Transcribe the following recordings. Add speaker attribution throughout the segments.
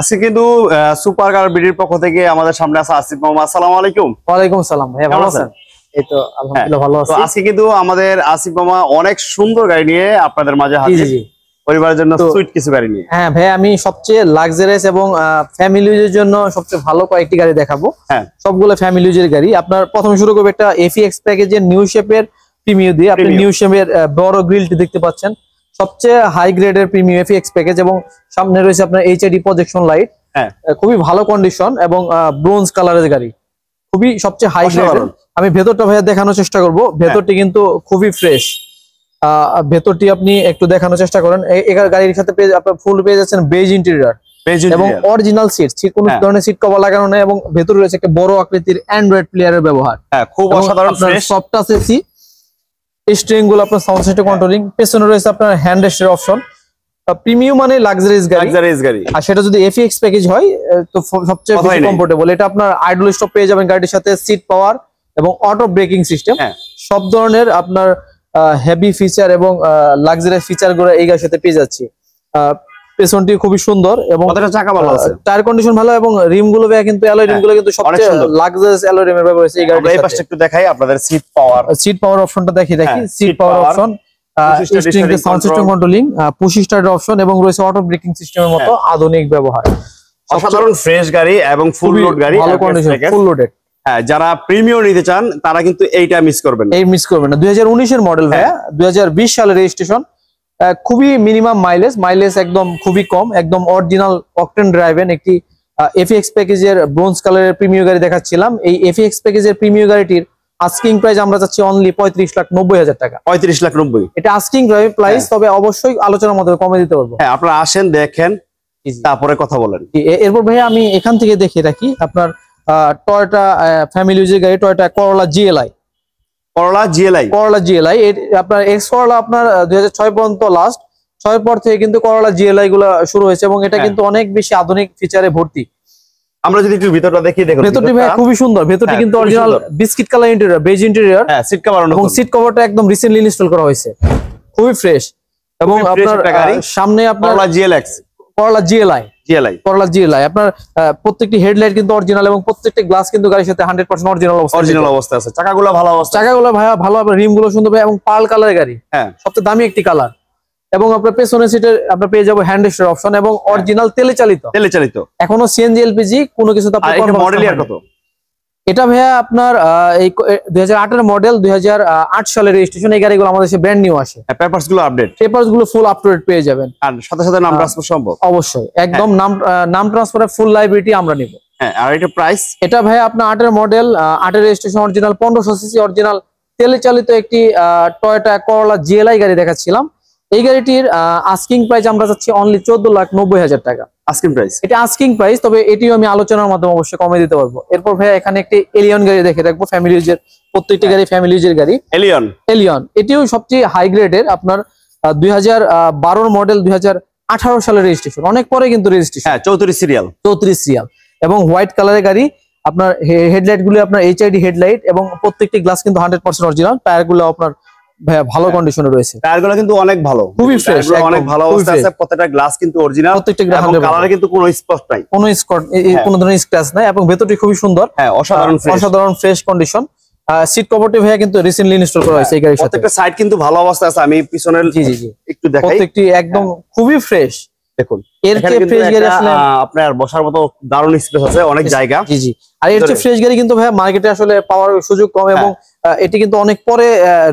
Speaker 1: আজকে কিন্তু super car বিডির পক্ষ থেকে আমাদের সামনে আছে আসিফ মামা আসসালামু আলাইকুম ওয়ালাইকুম আসসালাম ভাইয়া ভালো আছেন এই তো আলহামদুলিল্লাহ হ্যাঁ। ভালো আছি আজকে কিন্তু আমাদের আসিফ মামা অনেক সুন্দর গাড়ি নিয়ে আপনাদের মাঝে হাজির পরিবারের জন্য সুইট কিছু গাড়ি নিয়ে হ্যাঁ ভাই আমি সবচেয়ে লাক্সারিয়াস এবং ফ্যামিলিজের জন্য সবচেয়ে ভালো কয়েকটি গাড়ি দেখাবো হ্যাঁ সবগুলো ফ্যামিলিজের গাড়ি আপনার প্রথমে শুরু করব একটা এফএক্স প্যাকেজের নিউ শেপের প্রিমিয়াম দিয়ে আপনি নিউ শেপের বড় গ্রিলটি দেখতে পাচ্ছেন সবচেয়ে হাই গ্রেডের প্রিমিয়াম এফএক্স প্যাকেজ এবং সামনে রয়েছে আপনার এইচআইডি প্রজেকশন লাইট খুবই ভালো কন্ডিশন এবং ব্রোঞ্জ কালারের গাড়ি খুবই সবচেয়ে হাই গ্রেড আমি ভেতরটা ভাইয়া দেখানোর চেষ্টা করব হ্যাঁ। ভেতরটি কিন্তু খুবই ফ্রেশ ভেতরটি আপনি একটু দেখানোর চেষ্টা করেন এর গাড়ির সাথে আপনার ফুল পেয়ে যাচ্ছেন বেজ ইন্টেরিয়র এবং অরিজিনাল সিট সিট কোনো হ্যাঁ। ধরনের সিট কভার লাগানো নেই এবং ভেতরে রয়েছে একটা বড় আকৃতির অ্যান্ড্রয়েড প্লেয়ারের ব্যবহার হ্যাঁ খুব অসাধারণ সফট টাচ এসি স্টিয়ারিং গুলো আপনার সাউন্ড সিস্টেম কন্ট্রোলিং পেছনে রয়েছে আপনার হ্যান্ড রেস্টের অপশন প্রিমিয়াম মানে লাক্সারিজ গাড়ি লাক্সারিজ গাড়ি আর সেটা যদি এফএক্স প্যাকেজ e হয় তো সবচেয়ে বেশি কমফোর্টেবল এটা আপনার আইডল স্টপ পেয়ে যাবেন গাড়ির সাথে সিট পাওয়ার এবং অটো ব্রেকিং সিস্টেম সব ধরনের আপনার হেভি ফিচার এবং লাক্সারি ফিচার গুলো এই গাড়ির সাথে পেয়ে যাচ্ছি পেছনটি খুবই সুন্দর এবং আছে টায়ার কন্ডিশন ভালো এবং রিম গুলো কিন্তু হ্যাঁ, গুলো কিন্তু দেখাই আপনাদের seat power seat power seat power option option এবং রয়েছে অটো ব্রেকিং মতো হ্যাঁ। আধুনিক ব্যবহার অসাধারণ গাড়ি এবং ফুল গাড়ি কন্ডিশন ফুল হ্যাঁ, যারা প্রিমিয়র নিতে চান তারা কিন্তু এইটা মিস করবেন এই মিস করবেন না হাজার উনিশের মডেল ভাইয়া বিশ সালের রেজিস্ট্রেশন খুবই মিনিমাম মাইলেজ মাইলেজ একদম খুবই কম একদম অরিজিনাল অকটেন ড্রাইভেন একটি এফিএক্স প্যাকেজের ব্রোঞ্জ কালারের প্রিমিয় গাড়ি দেখাচ্ছিলাম এই এফিএক্স প্যাকেজের প্রিমিয় গাড়িটির আস্কিং প্রাইস আমরা চাচ্ছি অনলি পঁয়ত্রিশ লাখ নব্বই হাজার টাকা পঁয়ত্রিশ লাখ নব্বই এটা আস্কিং হ্যাঁ। প্রাইস তবে অবশ্যই আলোচনার মধ্যে কমে দিতে পারবো হ্যাঁ আপনারা আসেন দেখেন তারপরে কথা বলেন এরপর ভাইয়া আমি এখান থেকে দেখে রাখি আপনার টয়টা ফ্যামিলি ইউজের গাড়ি টয়টা করলা জিএলআই করলা জিএলআই করলা জিএলআই আপনার এক্স করলা আপনার দুই ছয় পর্যন্ত লাস্ট ছয় পর থেকে কিন্তু করলা জিএলআই গুলা শুরু হয়েছে এবং এটা হ্যাঁ। কিন্তু অনেক বেশি আধুনিক ফিচারে ভর্তি আমরা যদি একটু ভিতরটা দেখি ভেতরটি খুবই সুন্দর ভেতরটি হ্যাঁ, কিন্তু বিস্কিট কালার বেজ হ্যাঁ সিট এবং সিট কভারটা একদম রিসেন্টলি করা হয়েছে খুবই ফ্রেশ এবং সামনে আপনার জিএলএক্স করলা জিএলআই জিএলআই করলা জিএলআই আপনার প্রত্যেকটি হেডলাইট কিন্তু অরিজিনাল এবং প্রত্যেকটি গ্লাস কিন্তু গাড়ির সাথে 100% অরিজিনাল অবস্থা অরিজিনাল অবস্থা আছে চাকাগুলো ভালো অবস্থা চাকাগুলো ভাই ভালো আপনার রিমগুলো সুন্দর এবং পাল কালারের গাড়ি হ্যাঁ সবচেয়ে দামি একটি কালার এবং আপনার পেছনের সিটে আপনার পেয়ে যাবো হ্যান্ড রেস্টের অপশন এবং অরিজিনাল হ্যাঁ। তেলে চালিত তেলে চালিত এখনো সিএনজি এলপিজি কোনো কিছু মডেল ইয়ার কত এটা ভাইয়া আপনার এই দুই হাজার মডেল দুই সালের রেজিস্ট্রেশন এই গাড়িগুলো আমাদের দেশে ব্র্যান্ড নিউ আসে পেপার গুলো আপডেট পেপার গুলো ফুল আপ টু ডেট পেয়ে যাবেন আর সাথে সাথে নাম ট্রান্সফার সম্ভব অবশ্যই একদম হ্যাঁ। নাম নাম ট্রান্সফারের ফুল লাইবিলিটি আমরা নিব হ্যাঁ আর এটা প্রাইস এটা ভাইয়া আপনার আটের মডেল আটের রেজিস্ট্রেশন অরিজিনাল পনেরোশো সিসি অরিজিনাল তেলে চালিত একটি টয়োটা করলা জিএলআই গাড়ি দেখাচ্ছিলাম এই গাড়িটির আস্কিং প্রাইস আমরা যাচ্ছি অনলি চোদ্দ লাখ নব্বই হাজার টাকা আস্কিং প্রাইস এটা আস্কিং প্রাইস তবে এটিও আমি আলোচনার মাধ্যমে অবশ্যই কমে দিতে পারবো এরপর ভাইয়া এখানে একটি এলিয়ন গাড়ি দেখে রাখবো ফ্যামিলি ইউজের প্রত্যেকটি গাড়ি ফ্যামিলি ইউজের গাড়ি এলিয়ন এলিয়ন এটিও সবচেয়ে হাই গ্রেডের আপনার দুই হাজার মডেল দুই আঠারো সালের রেজিস্ট্রেশন অনেক পরে কিন্তু রেজিস্ট্রেশন হ্যাঁ চৌত্রিশ সিরিয়াল চৌত্রিশ সিরিয়াল এবং হোয়াইট কালারের গাড়ি আপনার হেডলাইট গুলো আপনার এইচআইডি হেডলাইট এবং প্রত্যেকটি গ্লাস কিন্তু হান্ড্রেড পার্সেন্ট অরিজিনাল টায়ার গুলো আপনার ভাইয়া ভালো কন্ডিশনে হ্যাঁ। রয়েছে টায়ারগুলো কিন্তু অনেক ভালো খুবই ফ্রেশ অনেক ভালো অবস্থা আছে প্রত্যেকটা গ্লাস কিন্তু অরিজিনাল প্রত্যেকটা গ্লাস কালারে কিন্তু কোনো স্পট নাই কোনো স্পট হ্যাঁ। কোনো ধরনের স্ক্র্যাচ নাই এবং ভেতরটি খুবই সুন্দর হ্যাঁ অসাধারণ অসাধারণ ফ্রেশ কন্ডিশন সিট কভারটি ভাইয়া কিন্তু রিসেন্টলি ইনস্টল করা হয়েছে এই গাড়ির সাথে প্রত্যেকটা সাইড কিন্তু ভালো অবস্থা আছে আমি পিছনের একটু দেখাই প্রত্যেকটি একদম হ্যাঁ। খুবই ফ্রেশ দেখুন এর চেয়ে ফ্রেশ গাড়ি আসলে আপনার বসার মতো দারুন স্পেস আছে অনেক জায়গা জি জি আর এর চেয়ে ফ্রেশ গাড়ি কিন্তু ভাই মার্কেটে আসলে পাওয়ার সুযোগ কম এবং হ্যাঁ। এটি কিন্তু অনেক পরে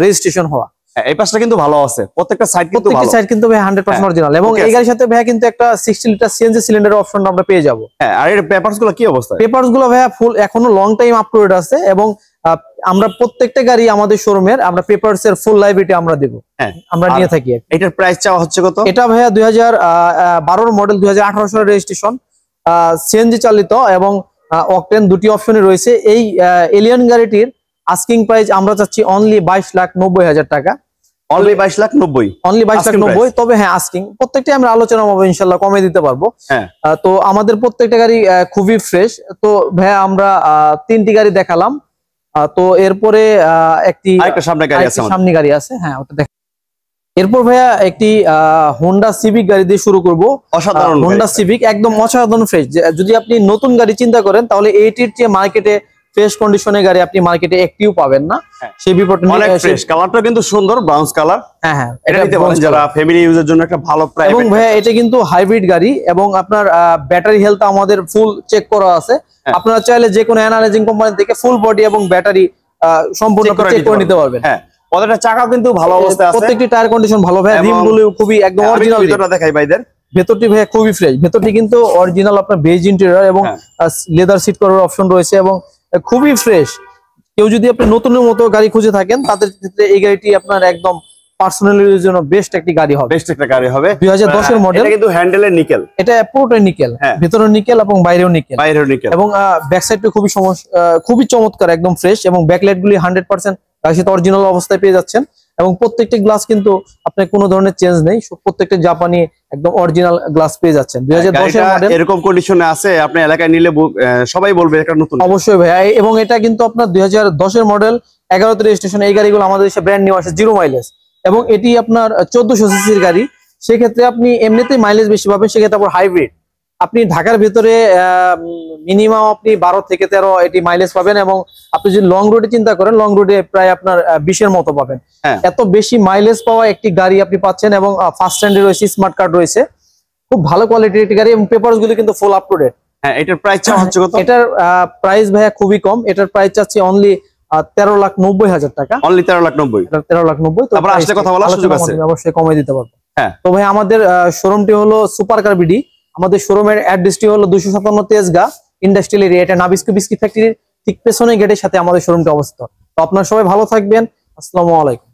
Speaker 1: রেজিস্ট্রেশন হওয়া হ্যাঁ, এই পাশটা কিন্তু ভালো আছে প্রত্যেকটা সাইড কিন্তু ভালো সাইড কিন্তু ভাই 100% অরিজিনাল এবং এই গাড়ির সাথে ভাই কিন্তু একটা 60 লিটার সিএনজি সিলিন্ডার অপশন আমরা পেয়ে যাব হ্যাঁ আর এর পেপারস গুলো কি অবস্থা পেপারস গুলো ভাই ফুল এখনো লং টাইম আপলোড আছে এবং আমরা প্রত্যেকটা গাড়ি আমাদের শোরুমের আমরা পেপারস এর ফুল এটা আমরা দেবো হ্যাঁ। আমরা নিয়ে থাকি এটার প্রাইস চাওয়া হচ্ছে কত এটা ভাইয়া দুই হাজার বারোর মডেল দুই হাজার আঠারো সালের রেজিস্ট্রেশন সিএনজি চালিত এবং অকটেন দুটি অপশনে রয়েছে এই এলিয়ান গাড়িটির আস্কিং প্রাইস আমরা চাচ্ছি অনলি বাইশ লাখ নব্বই হাজার টাকা অনলি বাইশ লাখ নব্বই অনলি বাইশ লাখ নব্বই তবে হ্যাঁ আস্কিং আমরা আলোচনা ইনশাল্লাহ কমে দিতে পারবো হ্যাঁ। তো আমাদের প্রত্যেকটা গাড়ি খুবই ফ্রেশ তো ভাইয়া আমরা তিনটি গাড়ি দেখালাম তো এরপরে একটি সামনে গাড়ি আছে সামনে গাড়ি আছে হ্যাঁ ওটা দেখ এরপর ভাইয়া একটি হোন্ডা সিভিক গাড়ি দিয়ে শুরু করবো অসাধারণ হোন্ডা সিভিক একদম অসাধারণ ফ্রেশ যদি আপনি নতুন গাড়ি চিন্তা করেন তাহলে এইটির চেয়ে মার্কেটে ফ্রেশ কন্ডিশনের গাড়ি আপনি মার্কেটে একটিও পাবেন না হ্যাঁ। সেই বিপরীতে অনেক ফ্রেশ কালারটা কিন্তু সুন্দর ব্রাউন কালার হ্যাঁ হ্যাঁ এটা নিতে পারেন যারা ফ্যামিলি ইউজের জন্য একটা ভালো প্রাইস এবং ভাই এটা কিন্তু হাইব্রিড গাড়ি এবং আপনার ব্যাটারি হেলথ আমাদের ফুল চেক করা আছে হ্যাঁ। আপনারা চাইলে যে কোনো অ্যানালাইজিং কোম্পানি থেকে ফুল বডি এবং ব্যাটারি সম্পূর্ণ চেক করে নিতে পারবেন হ্যাঁ প্রত্যেকটা চাকা কিন্তু ভালো অবস্থায় আছে প্রত্যেকটি টায়ার কন্ডিশন ভালো ভাই রিমগুলো খুবই একদম অরিজিনাল হ্যাঁ, ভিতরটা দেখাই ভাইদের ভেতরটি ভাইয়া খুবই ফ্রেশ ভেতরটি কিন্তু অরিজিনাল আপনার বেজ ইন্টেরিয়র এবং লেদার সিট করার অপশন রয়েছে এবং খুবই ফ্রেশ কেউ যদি আপনি নতুনের মতো গাড়ি খুঁজে থাকেন তাদের ক্ষেত্রে এই গাড়িটি আপনার একদম পার্সোনালিটির জন্য বেস্ট একটি গাড়ি হবে বেস্ট একটা গাড়ি হবে 2010 এর মডেল এটা কিন্তু হ্যান্ডেলে নিকেল এটা পুরোটাই নিকেল ভিতরেও নিকেল এবং বাইরেও নিকেল বাইরেও নিকেল এবং ব্যাক সাইডটা খুবই খুবই চমৎকার একদম ফ্রেশ এবং ব্যাকলাইট গুলি 100% গাড়ির সাথে অরিজিনাল অবস্থায় পেয়ে যাচ্ছেন এবং প্রত্যেকটি গ্লাস কিন্তু আপনার কোনো ধরনের চেঞ্জ নেই প্রত্যেকটা জাপানি একদম অরিজিনাল গ্লাস পেয়ে যাচ্ছেন হ্যাঁ, দুই হাজার মডেল এরকম কন্ডিশনে আছে আপনি এলাকায় নিলে সবাই বলবে এটা নতুন অবশ্যই ভাই এবং এটা কিন্তু আপনার দুই হাজার দশের মডেল এগারোতে রেজিস্ট্রেশন এই গাড়িগুলো আমাদের দেশে ব্র্যান্ড নিউ আসে জিরো মাইলেজ এবং এটি আপনার চোদ্দশো সিসির গাড়ি সেক্ষেত্রে আপনি এমনিতেই মাইলেজ বেশি পাবেন সেক্ষেত্রে আপনার হাইব্রিড আপনি ঢাকার ভিতরে মিনিমাম আপনি বারো থেকে তেরো এটি মাইলেজ পাবেন এবং আপনি যদি লং রুটে চিন্তা করেন লং রুটে প্রায় আপনার বিশের মতো পাবেন হ্যাঁ। এত বেশি মাইলেজ পাওয়া একটি গাড়ি আপনি পাচ্ছেন এবং ফার্স্ট স্ট্যান্ডে রয়েছে স্মার্ট কার্ড রয়েছে খুব ভালো কোয়ালিটির একটি গাড়ি এবং পেপার গুলো কিন্তু ফুল আপ টু ডেট হ্যাঁ এটার ভাইয়া খুবই কম এটার চাচ্ছি অনলি তেরো লাখ নব্বই হাজার টাকা অনলি তেরো লাখ নব্বই তেরো লাখ নব্বই কথা বলা অবশ্যই দিতে হ্যাঁ। তো আমাদের শোরুমটি হলো সুপার কার বিডি আমাদের শোরুমের অ্যাড্রেসটি হলো দুশো সাতান্ন তেজগা ইন্ডাস্ট্রিয়াল এরিয়া এটা নাবিস্কু বিস্কিট ফ্যাক্টরির ঠিক পেছনে গেটের সাথে আমাদের শোরুমটি অবস্থিত তো আপনার সবাই ভালো থাকবেন আসসালামু আলাইকুম